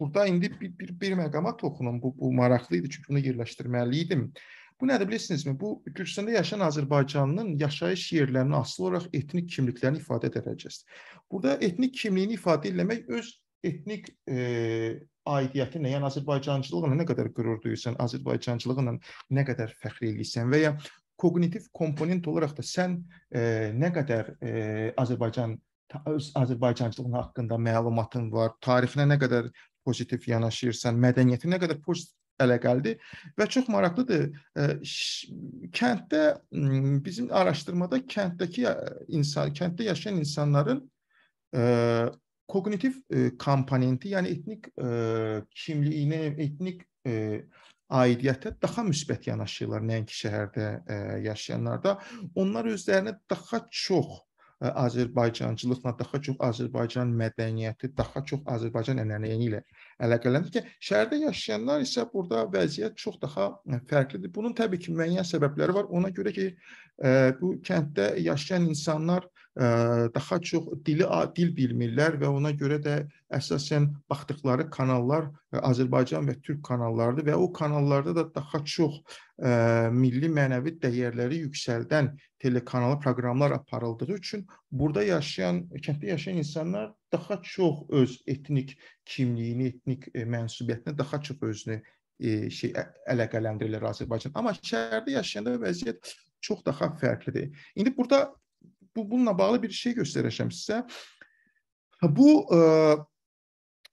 burada indi bir, bir, bir məqama toxunum. Bu, bu maraqlı idi çünki bunu yerləşdirməli idim. Bu nədir bilirsinizmi? Bu Gürcüstanda yaşayan Azərbaycanlının yaşayış yerlərinə asılı olaraq etnik kimliklərini ifadə edəcəyidir. Burada etnik kimliyini ifadə etmək öz etnik e, aidiyyəti nə, yəni Azərbaycançılıqla nə qədər qürur duyursan, Azərbaycançılıqla nə qədər fəxr eləyirsən və ya kognitiv komponent olaraq da sən e, nə qədər e, Azərbaycan öz Azərbaycançılığın haqqında məlumatın var, tarixinə nə qədər pozitiv yanaşırsan, mədəniyyətinə nə qədər pozitiv əlaqəlidir və çox maraqlıdır. Kənddə bizim araşdırmada kənddəki insan, kənddə yaşayan insanların kognitif e, komponenti, yəni etnik e, kimliyinə, etnik e, aidiyyətə daha müsbət yanaşırlar nəinki şəhərdə ə, e, yaşayanlarda. Onlar özlərini daha çox ə, e, Azərbaycancılıqla, daha çox Azərbaycan mədəniyyəti, daha çox Azərbaycan ənənəyi ilə əlaqələndir ki, şəhərdə yaşayanlar isə burada vəziyyət çox daha fərqlidir. Bunun təbii ki, müəyyən səbəbləri var. Ona görə ki, ə, e, bu kənddə yaşayan insanlar ə, daha çox dili dil bilmirlər və ona görə də əsasən baxdıqları kanallar e, Azərbaycan və türk kanallarıdır və o kanallarda da daha çox ə, milli mənəvi dəyərləri yüksəldən telekanala proqramlar aparıldığı üçün burada yaşayan kənddə yaşayan insanlar daha çox öz etnik kimliyini, etnik e, mənsubiyyətini daha çox özünü e, ə, şey əlaqələndirirlər Azərbaycan. Amma şəhərdə yaşayanda vəziyyət çox daha fərqlidir. İndi burada bu, bununla bağlı bir şey göstərəcəm sizə. Bu e,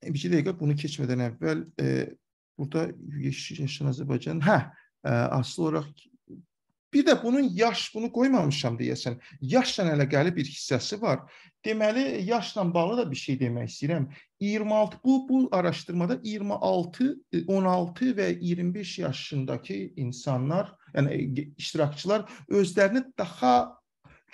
e bir dəqiqə bunu keçmədən əvvəl e, burada Yaşayan Azərbaycan, hə, e, asılı olaraq bir də bunun yaş, bunu qoymamışam deyəsən. Yaşla əlaqəli bir hissəsi var. Deməli, yaşla bağlı da bir şey demək istəyirəm. 26 bu bu araşdırmada 26, 16 e, və 25 yaşındakı insanlar, yəni iştirakçılar özlərini daha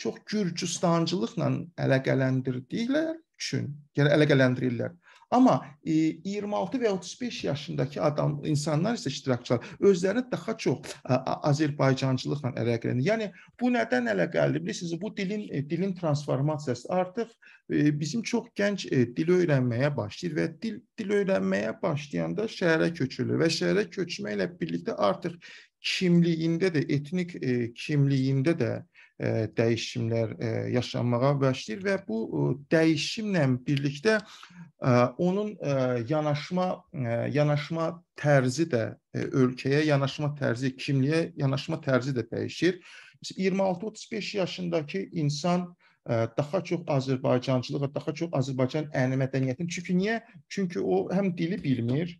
çox Gürcüstancılıqla əlaqələndirdiklər üçün, yəni əlaqələndirirlər. Amma e, 26 və 35 yaşındakı adam insanlar isə iştirakçılar özlərini daha çox ə, Azərbaycancılıqla əlaqələndirir. Yəni bu nədən əlaqəlidir? Bilirsiniz, bu dilin e, dilin transformasiyası artıq e, bizim çox gənc e, dil öyrənməyə başlayır və dil dil öyrənməyə başlayanda şəhərə köçülür və şəhərə köçməklə birlikdə artıq kimliyində də etnik e, kimliyində də E, dəyişimlər e, yaşanmağa başlayır və bu e, dəyişimlə birlikdə onun yanaşma yanaşma tərzi də ölkəyə yanaşma tərzi, kimliyə yanaşma tərzi də dəyişir. 26-35 yaşındakı insan daha çox Azərbaycancılığa, daha çox Azərbaycan ənənə mədəniyyətini. Çünki niyə? Çünki o həm dili bilmir,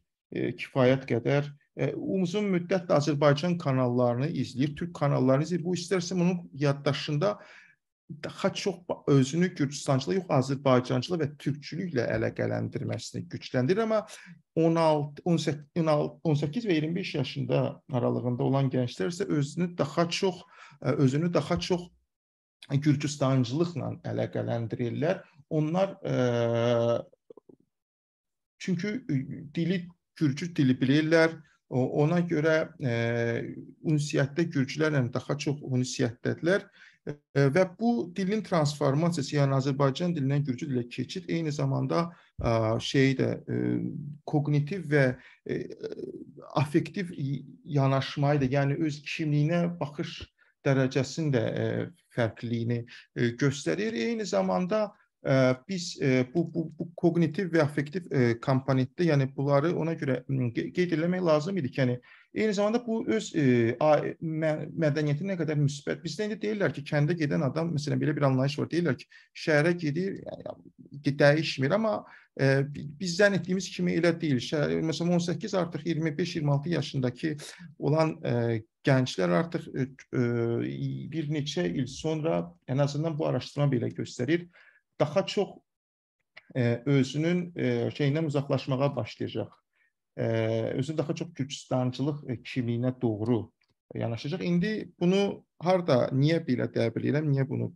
kifayət qədər E, uzun müddət də Azərbaycan kanallarını izləyir, Türk kanallarını izləyir. Bu istərsə onun yaddaşında daha çox özünü Gürcüstançılıqla yox Azərbaycançılıqla və türkçülüklə əlaqələndirməsini gücləndirir, amma 16, 18, 16, 18 və 25 yaşında aralığında olan gənclər isə özünü daha çox e, özünü daha çox Gürcüstançılıqla əlaqələndirirlər. Onlar ə, e, çünki dili Gürcü dili bilirlər, Ona görə e, ünsiyyətdə gürcülərlə daha çox ünsiyyətdədirlər e, və bu dilin transformasiyası, yəni Azərbaycan dilindən gürcü dilə keçid eyni zamanda e, şey də e, kognitiv və affektiv yanaşmayı da, yəni öz kimliyinə baxış dərəcəsində fərqliliyini göstərir. Eyni zamanda biz e, bu, bu, bu kognitiv və affektiv e, komponentdə, yəni bunları ona görə qeyd etmək lazım idi ki, yəni eyni zamanda bu öz e, mədəniyyəti nə qədər müsbət. Bizdə indi deyirlər ki, kəndə gedən adam məsələn belə bir anlayış var. Deyirlər ki, şəhərə gedir, yəni dəyişmir, amma biz zənn etdiyimiz kimi elə deyil. Şəhər, məsələn 18 artıq 25-26 yaşındakı olan gənclər artıq bir neçə il sonra ən azından bu araşdırma belə göstərir daha çox e, özünün e, şeyindən uzaqlaşmağa başlayacaq. E, özünü daha çox Gürcüstançılıq e, kimliyinə doğru yanaşacaq. İndi bunu harda, niyə belə deyə bilirəm, niyə bunu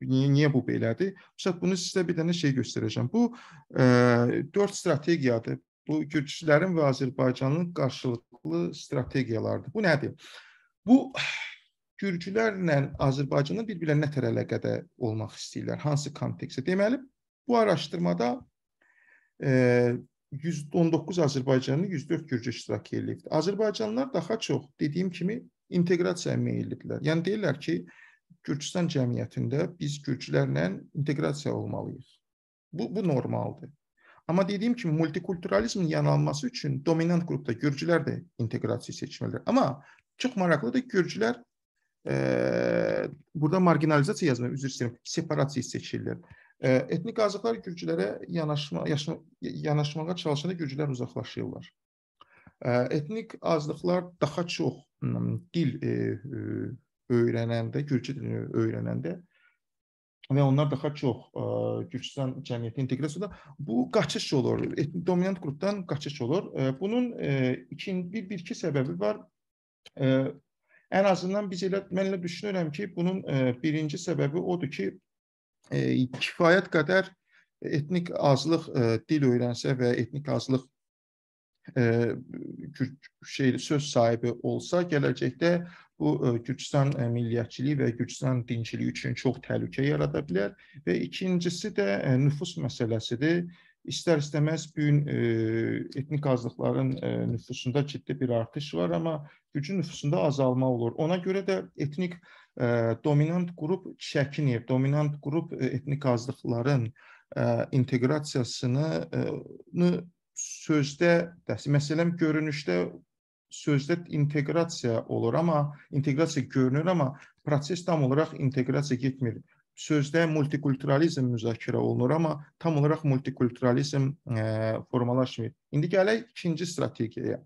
niyə, niyə bu belədir? Üstad bunu sizə bir dənə şey göstərəcəm. Bu e, 4 strategiyadır. Bu Gürcülərin və Azərbaycanın qarşılıqlı strategiyalardır. Bu nədir? Bu gürcülərlə Azərbaycanın bir-birinə nə tər əlaqədə olmaq istəyirlər, hansı kontekstdə? Deməli, bu araşdırmada e, 119 Azərbaycanlı, 104 gürcü iştirak eləyibdi. Azərbaycanlılar daha çox, dediyim kimi, inteqrasiyaya meyillidirlər. Yəni deyirlər ki, Gürcüstan cəmiyyətində biz gürcülərlə inteqrasiya olmalıyıq. Bu bu normaldır. Amma dediyim kimi multikulturalizmin yaranması üçün dominant qrupda gürcülər də inteqrasiya seçməlidir. Amma çox maraqlıdır, gürcülər burada marginalizasiya yazmır, üzr istəyirəm, separasiya seçirlər. Etnik azıqlar gürcülərə yanaşma, yaşa, yanaşmağa çalışanda gürcülər uzaqlaşırlar. Etnik azlıqlar daha çox hmm, dil e, e, öyrənəndə, gürcü dilini öyrənəndə və onlar daha çox e, Gürcüstan cəmiyyətinə inteqrasiyada bu qaçış olur. Etnik dominant qrupdan qaçış olur. Bunun 2 1-2 səbəbi var. Ən azından biz elə mənlə düşünürəm ki, bunun e, birinci səbəbi odur ki, e, kifayət qədər etnik azlıq e, dil öyrənsə və etnik azlıq şey söz sahibi olsa, gələcəkdə bu Gürcüstan milliyyətçiliyi və Gürcüstan dinçiliyi üçün çox təhlükə yarada bilər və ikincisi də nüfus məsələsidir. İstər istəməz bu gün etnik azlıqların nüfusunda ciddi bir artış var, amma gücü nüfusunda azalma olur. Ona görə də etnik ə, e, dominant qrup çəkinir, dominant qrup e, etnik azlıqların ə, e, inteqrasiyasını ə, sözdə, məsələn, görünüşdə sözdə inteqrasiya olur, amma inteqrasiya görünür, amma proses tam olaraq inteqrasiya getmir sözdə multikulturalizm müzakirə olunur, amma tam olaraq multikulturalizm ə, e, formalaşmır. İndi gələk ikinci strategiyaya.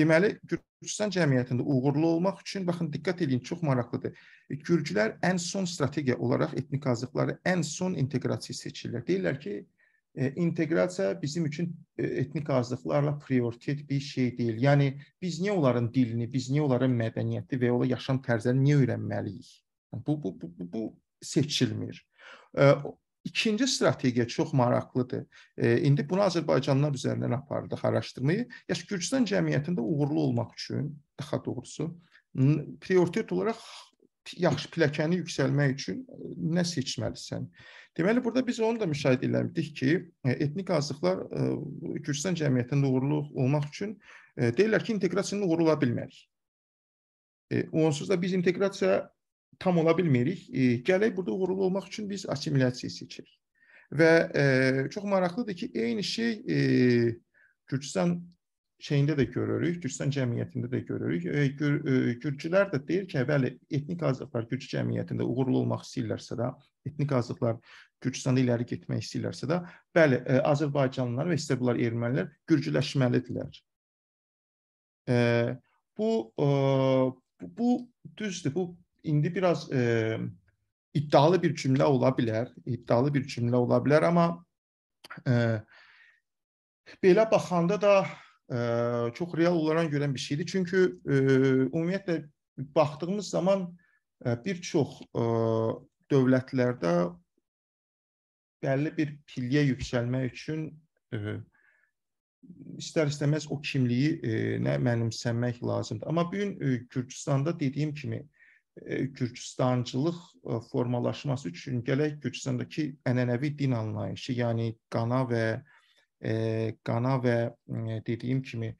Deməli, Gürcüstan cəmiyyətində uğurlu olmaq üçün baxın diqqət edin, çox maraqlıdır. Gürcülər ən son strategiya olaraq etnik azlıqları ən son inteqrasiya seçirlər. Deyirlər ki, ə, e, inteqrasiya bizim üçün e, etnik azlıqlarla prioritet bir şey deyil. Yəni biz niyə onların dilini, biz niyə onların mədəniyyəti və ya yaşam tərzini niyə öyrənməliyik? Bu bu bu bu, bu seçilmir. İkinci strategiya çox maraqlıdır. İndi bunu Azərbaycanlılar üzərindən apardıq araşdırmayı. Yaş Gürcüstan cəmiyyətində uğurlu olmaq üçün, daha doğrusu, prioritet olaraq yaxşı pilləkəni yüksəlmək üçün nə seçməlisən? Deməli burada biz onu da müşahidə elədik ki, etnik azlıqlar Gürcüstan cəmiyyətində uğurlu olmaq üçün deyirlər ki, inteqrasiyonu uğurla bilmərik. E, onsuz da biz inteqrasiya tam ola bilmirik. E, gələk burada uğurlu olmaq üçün biz assimilyasiya seçirik. Və e, çox maraqlıdır ki, eyni şey e, Gürcüstan şeyində də görürük, Gürcüstan cəmiyyətində də görürük. E, gür, e, Gürcülər də deyir ki, bəli, etnik azlıqlar Gürcü cəmiyyətində uğurlu olmaq istəyirlərsə də, etnik azlıqlar Gürcüstanda irəli getmək istəyirlərsə də, bəli, e, Azərbaycanlılar və istər bunlar ermənilər gürcüləşməlidirlər. E, bu e, bu düzdür. Bu indi biraz e, iddialı bir cümlə ola bilər, iddialı bir cümlə ola bilər, amma e, belə baxanda da e, çox real olaraq görən bir şeydir. Çünki e, ümumiyyətlə baxdığımız zaman e, bir çox e, dövlətlərdə bəlli bir piliyə yüksəlmək üçün e, istər istəməz o kimliyi e, nə mənimsəmək lazımdır. Amma bu gün e, Gürcüstanda dediyim kimi E, Gürcüstançılıq e, formalaşması üçün gələk Gürcüstandakı ənənəvi din anlayışı, yəni qana və e, qana və e, dediyim kimi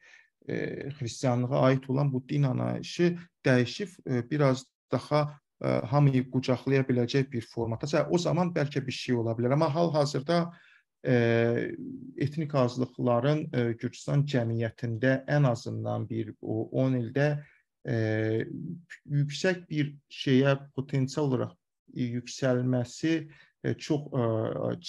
e, xristianlığa aid olan bu din anlayışı dəyişib e, biraz daha e, hamıyı qucaqlaya biləcək bir formata. Sə, o zaman bəlkə bir şey ola bilər, amma hal-hazırda e, etnik azlıqların e, Gürcüstan cəmiyyətində ən azından bir o 10 ildə e, e, yüksək bir şeyə potensial olaraq yüksəlməsi e, e çox e,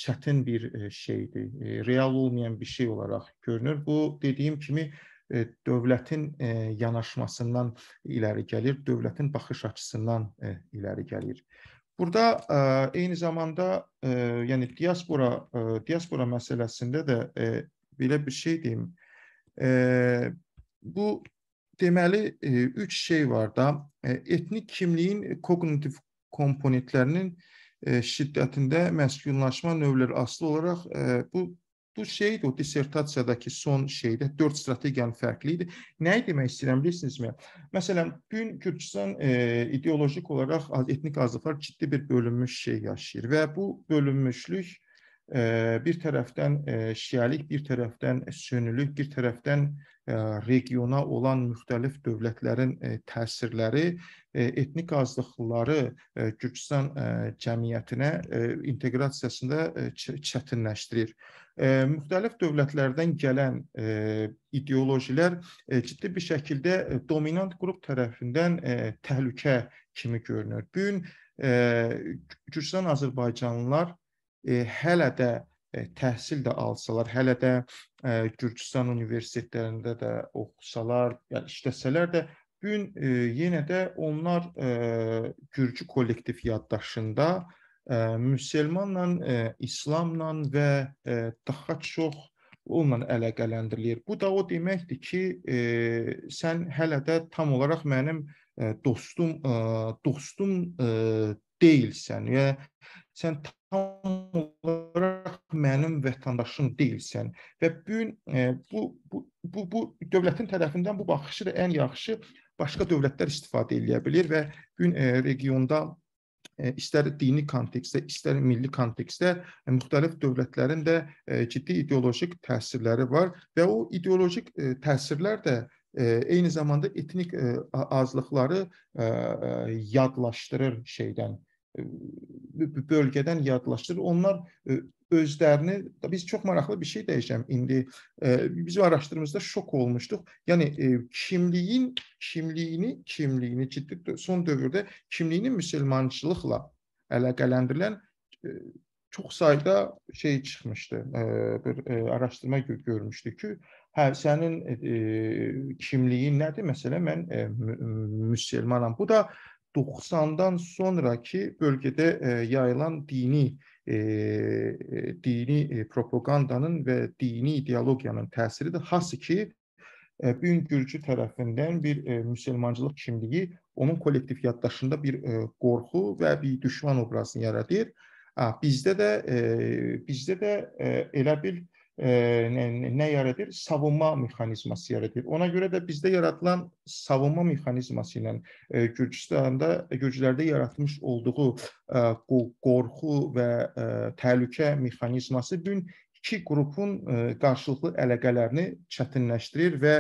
çətin bir e, şeydir. E, real olmayan bir şey olaraq görünür. Bu dediyim kimi e, dövlətin e, yanaşmasından iləri gəlir, dövlətin baxış açısından e, iləri gəlir. Burada e, eyni zamanda e, yəni diaspora e, diaspora məsələsində də e, belə bir şey deyim. E, bu Deməli, e, üç şey var da. E, etnik kimliyin kognitiv komponentlərinin e, şiddətində məskunlaşma növləri asılı olaraq e, bu bu şeydir, o dissertasiyadakı son şeydə 4 strategiyanın fərqliyidir. Nəyi demək istəyirəm bilirsinizmi? Məsələn, bu gün Gürcüstan e, ideoloji olaraq etnik azlıqlar ciddi bir bölünmüş şey yaşayır və bu bölünmüşlük bir tərəfdən şiəlik, bir tərəfdən sünnülük, bir tərəfdən regiona olan müxtəlif dövlətlərin təsirləri etnik azlıqları Gürcüstan cəmiyyətinə inteqrasiyasında çətinləşdirir. Müxtəlif dövlətlərdən gələn ideolojilər ciddi bir şəkildə dominant qrup tərəfindən təhlükə kimi görünür. Bu gün Gürcüstan Azərbaycanlılar E, hələ də e, təhsil də alsalar, hələ də e, Gürcüstan universitetlərində də oxusalar, yəni işləsələr də bu gün yenə də onlar Gürcü kollektiv yaddaşında müsəlmanla, İslamla və daha çox onunla əlaqələndirilir. Bu da o deməkdir ki, e, sən hələ də tam olaraq mənim e, dostum, e, dostum e, deyilsən. Yəni sən tam olaraq mənim vətəndaşım deyilsən və bu gün e, bu bu bu, bu dövlətin tərəfindən bu baxışı da ən yaxşı başqa dövlətlər istifadə edə bilər və bu gün e, regionda e, istər dini kontekstdə, istər milli kontekstdə müxtəlif dövlətlərin də ciddi ideoloji təsirləri var və o ideoloji təsirlər də eyni zamanda etnik azlıqları yadlaşdırır şeydən, bölgədən yadlaşdırır. Onlar e, özlərini biz çox maraqlı bir şey deyəcəm indi. E, biz araşdırmamızda şok olmuşduq. Yəni e, kimliyin kimliyini, kimliyini ciddi son dövrdə kimliyini müsəlmançılıqla əlaqələndirilən çox sayda şey çıxmışdı. Bir araşdırma görmüşdük ki, hə sənin kimliyin nədir? Məsələn mən müsəlmanam. Bu da 90-dan sonraki bölgədə e, yayılan dini e, e, dini propagandanın və dini ideologiyanın təsiridir. Hansı ki, Büyün Gürcü tərəfindən bir müsəlmancılıq kimliyi onun kollektiv yaddaşında bir qorxu və bir düşman obrazını yaradır. Bizdə də bizdə də elə bir nə yaradır? Savunma mexanizması yaradır. Ona görə də bizdə yaradılan savunma mexanizması ilə Gürcüstanda e, Gürcülərdə yaratmış olduğu qorxu və təhlükə mexanizması bütün iki qrupun qarşılıqlı əlaqələrini çətinləşdirir və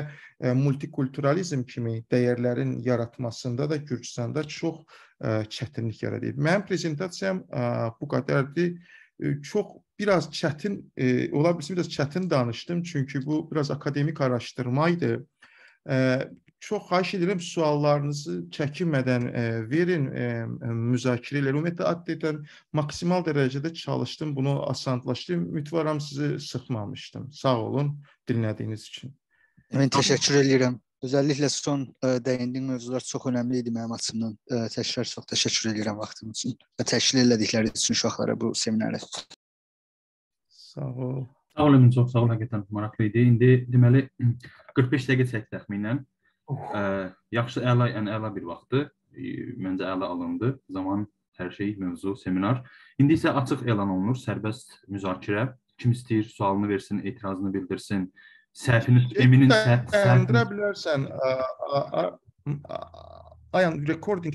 multikulturalizm kimi dəyərlərin yaratmasında da Gürcüstanda çox çətinlik yaradır. Mənim prezentasiyam bu qədərdir. Çox biraz çətin, e, ola bilsin biraz çətin danışdım, çünki bu biraz akademik araşdırma idi. E, çox xahiş edirəm suallarınızı çəkinmədən e, verin, e, müzakirə eləyin. Ümumiyyətlə adətən maksimal dərəcədə çalışdım, bunu asanlaşdırdım. Ümidvaram sizi sıxmamışdım. Sağ olun dinlədiyiniz üçün. Mən təşəkkür edirəm. Özəlliklə son ə, e, dəyindiyin mövzular çox önəmli idi mənim açımdan. Ə, e, təkrar çox təşəkkür edirəm vaxtın üçün və təşkil elədikləri üçün uşaqlara bu seminarı. Sağ ol. Sağ ol Emin, çox sağ ol, həqiqətən maraqlı idi. İndi deməli 45 dəqiqə çəkdi təxminən. Ə, yaxşı əla, yəni əla bir vaxtdı. Məncə əla alındı. Zaman, hər şey, mövzu, seminar. İndi isə açıq elan olunur, sərbəst müzakirə. Kim istəyir sualını versin, etirazını bildirsin. Səhvini, Eminin səhvini. Bilərsən, ayan recording